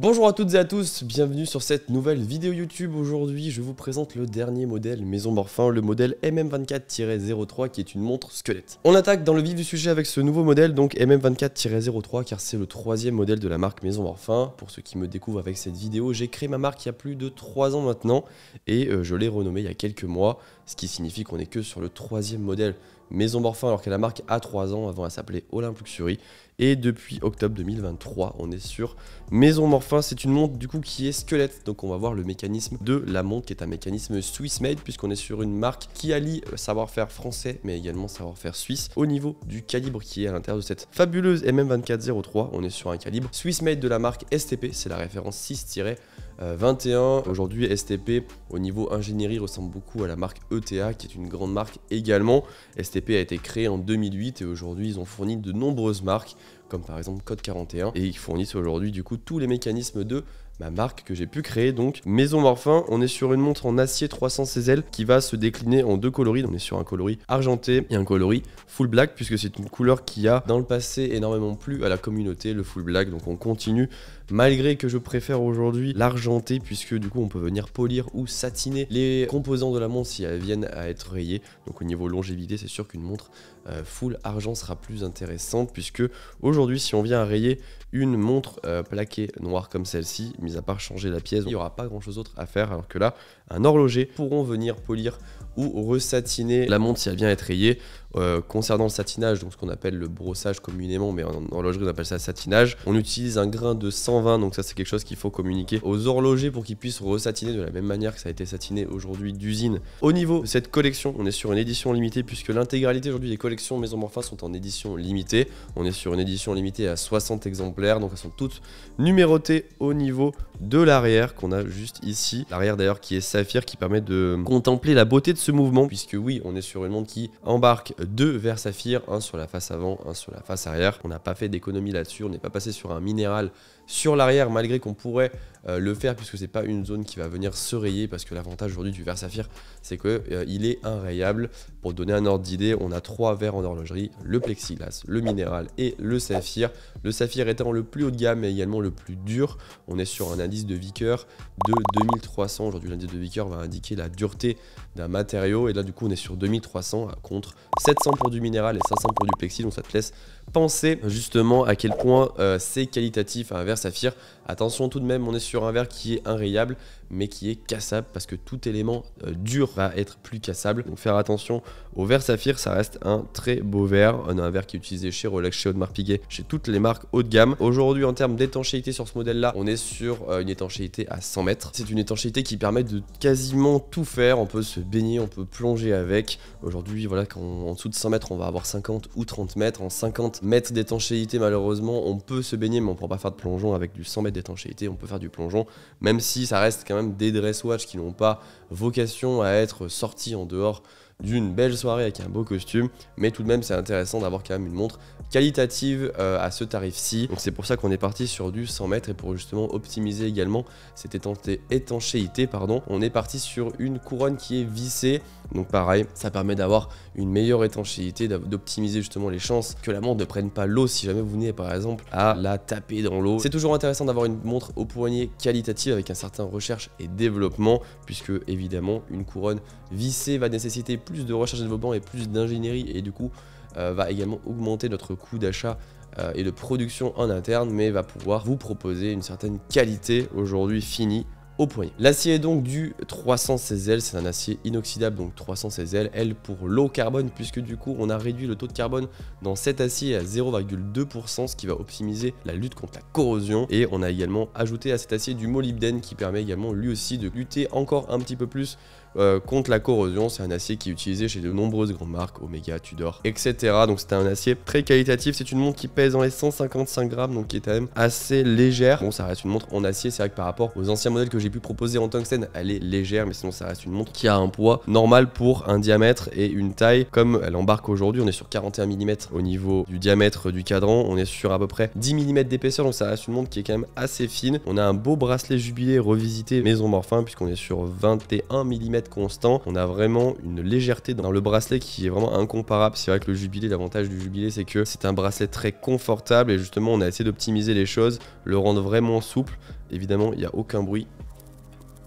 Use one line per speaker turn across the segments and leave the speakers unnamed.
Bonjour à toutes et à tous, bienvenue sur cette nouvelle vidéo YouTube. Aujourd'hui, je vous présente le dernier modèle Maison Morphin, le modèle MM24-03 qui est une montre squelette. On attaque dans le vif du sujet avec ce nouveau modèle, donc MM24-03 car c'est le troisième modèle de la marque Maison Morphin. Pour ceux qui me découvrent avec cette vidéo, j'ai créé ma marque il y a plus de 3 ans maintenant et euh, je l'ai renommée il y a quelques mois, ce qui signifie qu'on est que sur le troisième modèle Maison Morphin alors que la marque a 3 ans, avant à s'appeler Olympe Luxury. Et depuis octobre 2023, on est sur Maison Morphin. C'est une montre du coup qui est squelette, donc on va voir le mécanisme de la montre qui est un mécanisme Swiss made puisqu'on est sur une marque qui allie euh, savoir-faire français mais également savoir-faire suisse au niveau du calibre qui est à l'intérieur de cette fabuleuse MM2403. On est sur un calibre Swiss made de la marque STP, c'est la référence 6- 21. Euh, aujourd'hui, STP au niveau ingénierie ressemble beaucoup à la marque ETA, qui est une grande marque également. STP a été créé en 2008 et aujourd'hui, ils ont fourni de nombreuses marques, comme par exemple Code 41, et ils fournissent aujourd'hui du coup tous les mécanismes de ma marque que j'ai pu créer donc. Maison Morphin, on est sur une montre en acier 316L... qui va se décliner en deux coloris. On est sur un coloris argenté et un coloris full black puisque c'est une couleur qui a dans le passé énormément plu à la communauté, le full black. Donc on continue malgré que je préfère aujourd'hui l'argenté puisque du coup on peut venir polir ou satiner les composants de la montre si elles viennent à être rayées. Donc au niveau longévité, c'est sûr qu'une montre euh, full argent sera plus intéressante puisque aujourd'hui si on vient à rayer une montre euh, plaquée noire comme celle-ci, mis à part changer la pièce, il n'y aura pas grand chose d'autre à faire. Alors que là, un horloger pourront venir polir ou resatiner la montre si elle vient être rayée. Euh, concernant le satinage, donc ce qu'on appelle le brossage communément, mais en horlogerie on appelle ça satinage, on utilise un grain de 120, donc ça c'est quelque chose qu'il faut communiquer aux horlogers pour qu'ils puissent resatiner de la même manière que ça a été satiné aujourd'hui d'usine. Au niveau de cette collection, on est sur une édition limitée puisque l'intégralité aujourd'hui des collections Maison Morphin sont en édition limitée. On est sur une édition limitée à 60 exemplaires, donc elles sont toutes numérotées au niveau de l'arrière qu'on a juste ici. L'arrière d'ailleurs qui est saphir qui permet de contempler la beauté de ce mouvement, puisque oui, on est sur une montre qui embarque deux verres saphir, un sur la face avant, un sur la face arrière. On n'a pas fait d'économie là-dessus, on n'est pas passé sur un minéral sur l'arrière, malgré qu'on pourrait euh, le faire, puisque c'est pas une zone qui va venir se rayer, parce que l'avantage aujourd'hui du verre saphir, c'est que euh, il est inrayable. Pour donner un ordre d'idée, on a trois verres en horlogerie, le plexiglas, le minéral et le saphir. Le saphir étant le plus haut de gamme, mais également le plus dur. On est sur un indice de Vicker de 2300, aujourd'hui l'indice de Vicker va indiquer la dureté d'un matériau. Et là, du coup, on est sur 2300 euh, contre 700 pour du minéral et 500 pour du plexi. Donc ça te laisse penser justement à quel point euh, c'est qualitatif un verre saphir. Attention tout de même, on est sur un verre qui est inrayable, mais qui est cassable parce que tout élément euh, dur va être plus cassable. Donc faire attention au verre saphir, ça reste un très beau verre. On a un verre qui est utilisé chez Rolex, chez Audemars Piguet, chez toutes les marques haut de gamme. Aujourd'hui, en termes d'étanchéité sur ce modèle-là, on est sur une étanchéité à 100 mètres. C'est une étanchéité qui permet de quasiment tout faire, on peut se baigner, on peut plonger avec. Aujourd'hui, voilà, quand en dessous de 100 mètres, on va avoir 50 ou 30 mètres. En 50 mètres d'étanchéité, malheureusement, on peut se baigner, mais on ne pourra pas faire de plongeon avec du 100 mètres d'étanchéité. On peut faire du plongeon, même si ça reste quand même des dress watch qui n'ont pas vocation à être sortis en dehors d'une belle soirée avec un beau costume, mais tout de même c'est intéressant d'avoir quand même une montre qualitative euh, à ce tarif-ci. Donc c'est pour ça qu'on est parti sur du 100 mètres et pour justement optimiser également cette étanchéité, pardon, on est parti sur une couronne qui est vissée. Donc pareil, ça permet d'avoir une meilleure étanchéité, d'optimiser justement les chances que la montre ne prenne pas l'eau si jamais vous venez par exemple à la taper dans l'eau. C'est toujours intéressant d'avoir une montre au poignet qualitative avec un certain recherche et développement puisque évidemment une couronne vissée va nécessiter plus de recherche et développement et plus d'ingénierie et du coup euh, va également augmenter notre coût d'achat euh, et de production en interne, mais va pouvoir vous proposer une certaine qualité aujourd'hui finie au poignet. L'acier est donc du 316L, c'est un acier inoxydable, donc 316L, L pour low carbone, puisque du coup on a réduit le taux de carbone dans cet acier à 0,2%, ce qui va optimiser la lutte contre la corrosion. Et on a également ajouté à cet acier du molybdène qui permet également lui aussi de lutter encore un petit peu plus euh, contre la corrosion. C'est un acier qui est utilisé chez de nombreuses grandes marques, Omega, Tudor, etc. Donc c'est un acier très qualitatif. C'est une montre qui pèse dans les 155 grammes, donc qui est quand même assez légère. Bon, ça reste une montre en acier. C'est vrai que par rapport aux anciens modèles que j'ai pu proposer en tungstène, elle est légère, mais sinon ça reste une montre qui a un poids normal pour un diamètre et une taille comme elle embarque aujourd'hui. On est sur 41 mm au niveau du diamètre du cadran. On est sur à peu près 10 mm d'épaisseur, donc ça reste une montre qui est quand même assez fine. On a un beau bracelet jubilé revisité maison Morphin puisqu'on est sur 21 mm constant. On a vraiment une légèreté dans le bracelet qui est vraiment incomparable. C'est vrai que le jubilé, l'avantage du jubilé, c'est que c'est un bracelet très confortable et justement, on a essayé d'optimiser les choses, le rendre vraiment souple. Évidemment, il n'y a aucun bruit,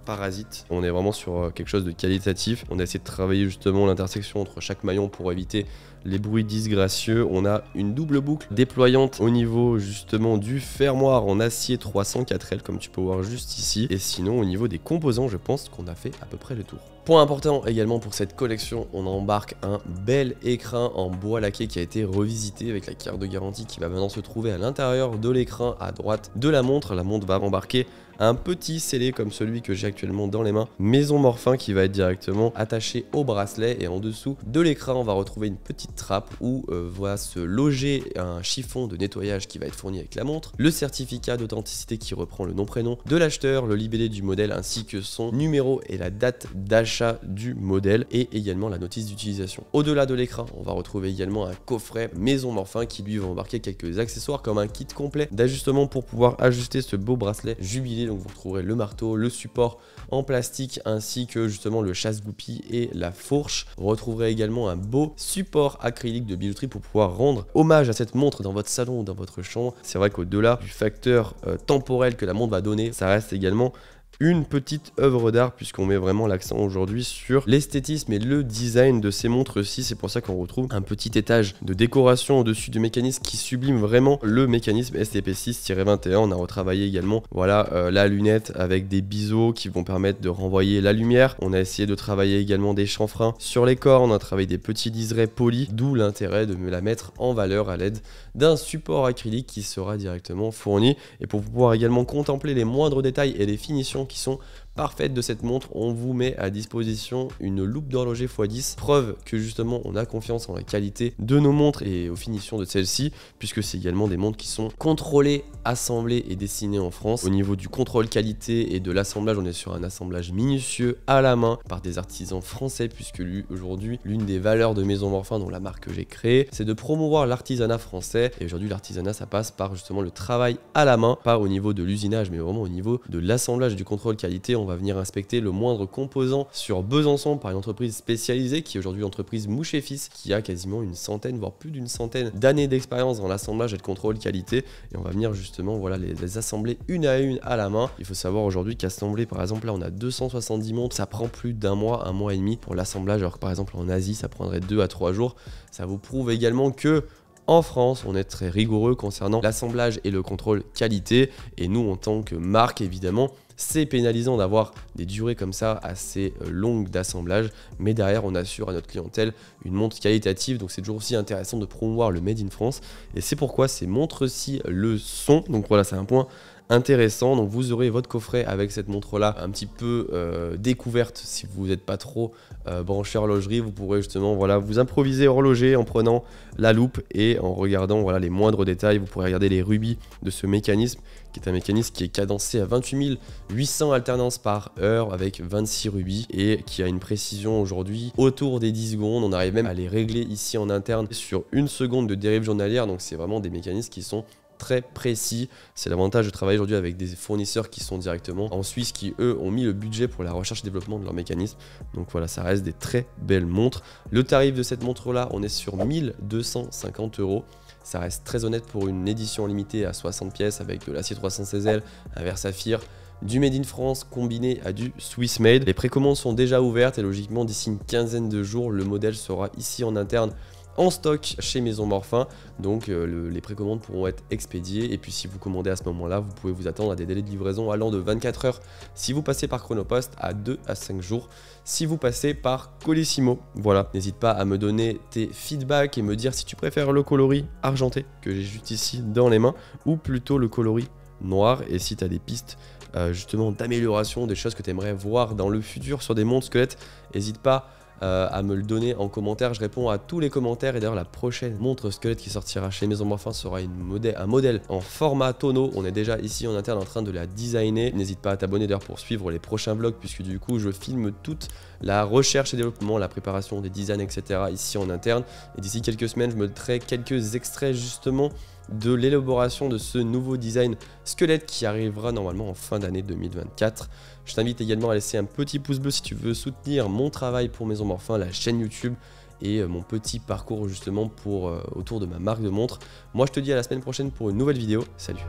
parasite. On est vraiment sur euh, quelque chose de qualitatif. On a essayé de travailler justement l'intersection entre chaque maillon pour éviter les bruits disgracieux. On a une double boucle déployante au niveau justement du fermoir en acier 304L comme tu peux voir juste ici. Et sinon au niveau des composants, je pense qu'on a fait à peu près le tour. Point important également pour cette collection, on embarque un bel écrin en bois laqué qui a été revisité avec la carte de garantie qui va maintenant se trouver à l'intérieur de l'écrin à droite de la montre. La montre va embarquer un petit scellé comme celui que j'ai actuellement dans les mains, Maison Morphin, qui va être directement attaché au bracelet. Et en dessous de l'écran, on va retrouver une petite trappe où euh, va se loger un chiffon de nettoyage qui va être fourni avec la montre, le certificat d'authenticité qui reprend le nom-prénom de l'acheteur, le libellé du modèle ainsi que son numéro et la date d'achat du modèle et également la notice d'utilisation. Au-delà de l'écran, on va retrouver également un coffret Maison Morphin qui lui va embarquer quelques accessoires comme un kit complet d'ajustement pour pouvoir ajuster ce beau bracelet jubilé donc vous retrouverez le marteau, le support en plastique ainsi que justement le chasse-goupille et la fourche. Vous retrouverez également un beau support acrylique de bijouterie pour pouvoir rendre hommage à cette montre dans votre salon ou dans votre chambre. C'est vrai qu'au-delà du facteur euh, temporel que la montre va donner, ça reste également une petite œuvre d'art puisqu'on met vraiment l'accent aujourd'hui sur l'esthétisme et le design de ces montres ci C'est pour ça qu'on retrouve un petit étage de décoration au-dessus du mécanisme qui sublime vraiment le mécanisme STP6-21. On a retravaillé également voilà, euh, la lunette avec des biseaux qui vont permettre de renvoyer la lumière. On a essayé de travailler également des chanfreins sur les corps. On a travaillé des petits liserés polis, d'où l'intérêt de me la mettre en valeur à l'aide d'un support acrylique qui sera directement fourni. Et pour pouvoir également contempler les moindres détails et les finitions sont parfaites de cette montre. On vous met à disposition une loupe d'horloger x10, preuve que justement on a confiance en la qualité de nos montres et aux finitions de celles-ci, puisque c'est également des montres qui sont contrôlées Assemblé et dessinée en France. Au niveau du contrôle qualité et de l'assemblage, on est sur un assemblage minutieux à la main par des artisans français puisque aujourd'hui, l'une des valeurs de Maison Morphin, dont la marque que j'ai créée, c'est de promouvoir l'artisanat français. Et aujourd'hui, l'artisanat, ça passe par justement le travail à la main, pas au niveau de l'usinage, mais vraiment au niveau de l'assemblage et du contrôle qualité. On va venir inspecter le moindre composant sur Besançon par une entreprise spécialisée qui est aujourd'hui l'entreprise Mouche Fils, qui a quasiment une centaine, voire plus d'une centaine d'années d'expérience dans l'assemblage et le contrôle qualité. Et on va venir justement justement voilà, les, assemblées assembler une à une à la main. Il faut savoir aujourd'hui qu'assembler, par exemple, là on a 270 montres, ça prend plus d'un mois, un mois et demi pour l'assemblage, alors que par exemple en Asie, ça prendrait deux à trois jours. Ça vous prouve également que en France, on est très rigoureux concernant l'assemblage et le contrôle qualité. Et nous, en tant que marque, évidemment, c'est pénalisant d'avoir des durées comme ça assez euh, longues d'assemblage, mais derrière on assure à notre clientèle une montre qualitative, donc c'est toujours aussi intéressant de promouvoir le Made in France. Et c'est pourquoi ces montres-ci le sont. Donc voilà, c'est un point intéressant. Donc vous aurez votre coffret avec cette montre-là un petit peu euh, découverte si vous n'êtes pas trop euh, branché horlogerie. Vous pourrez justement voilà, vous improviser horloger en prenant la loupe et en regardant voilà, les moindres détails. Vous pourrez regarder les rubis de ce mécanisme qui est un mécanisme qui est cadencé à 28 800 alternances par heure avec 26 rubis et qui a une précision aujourd'hui autour des 10 secondes. On arrive même à les régler ici en interne sur une seconde de dérive journalière. Donc c'est vraiment des mécanismes qui sont très précis. C'est l'avantage de travailler aujourd'hui avec des fournisseurs qui sont directement en Suisse, qui eux ont mis le budget pour la recherche et développement de leur mécanisme. Donc voilà, ça reste des très belles montres. Le tarif de cette montre-là, on est sur 1250 euros. Ça reste très honnête pour une édition limitée à 60 pièces avec de l'acier 316L, un verre saphir, du Made in France combiné à du Swiss Made. Les précommandes sont déjà ouvertes et logiquement d'ici une quinzaine de jours, le modèle sera ici en interne en stock chez Maison Morphin. Donc euh, les précommandes pourront être expédiées. Et puis si vous commandez à ce moment-là, vous pouvez vous attendre à des délais de livraison allant de 24 heures si vous passez par Chronopost à 2 à 5 jours si vous passez par Colissimo. Voilà, n'hésite pas à me donner tes feedbacks et me dire si tu préfères le coloris argenté que j'ai juste ici dans les mains ou plutôt le coloris noir et si tu as des pistes euh, justement d'amélioration, des choses que tu aimerais voir dans le futur sur des montres squelettes, n'hésite pas euh, à me le donner en commentaire. Je réponds à tous les commentaires. Et d'ailleurs, la prochaine montre squelette qui sortira chez Maison Morphin sera une un modèle en format tonneau. On est déjà ici en interne en train de la designer. N'hésite pas à t'abonner d'ailleurs pour suivre les prochains vlogs, puisque du coup, je filme toutes la recherche et développement, la préparation des designs, etc. ici en interne. Et d'ici quelques semaines, je me traiterai quelques extraits justement de l'élaboration de ce nouveau design squelette qui arrivera normalement en fin d'année 2024. Je t'invite également à laisser un petit pouce bleu si tu veux soutenir mon travail pour Maison Morphin, la chaîne YouTube et euh, mon petit parcours justement pour, euh, autour de ma marque de montre. Moi je te dis à la semaine prochaine pour une nouvelle vidéo. Salut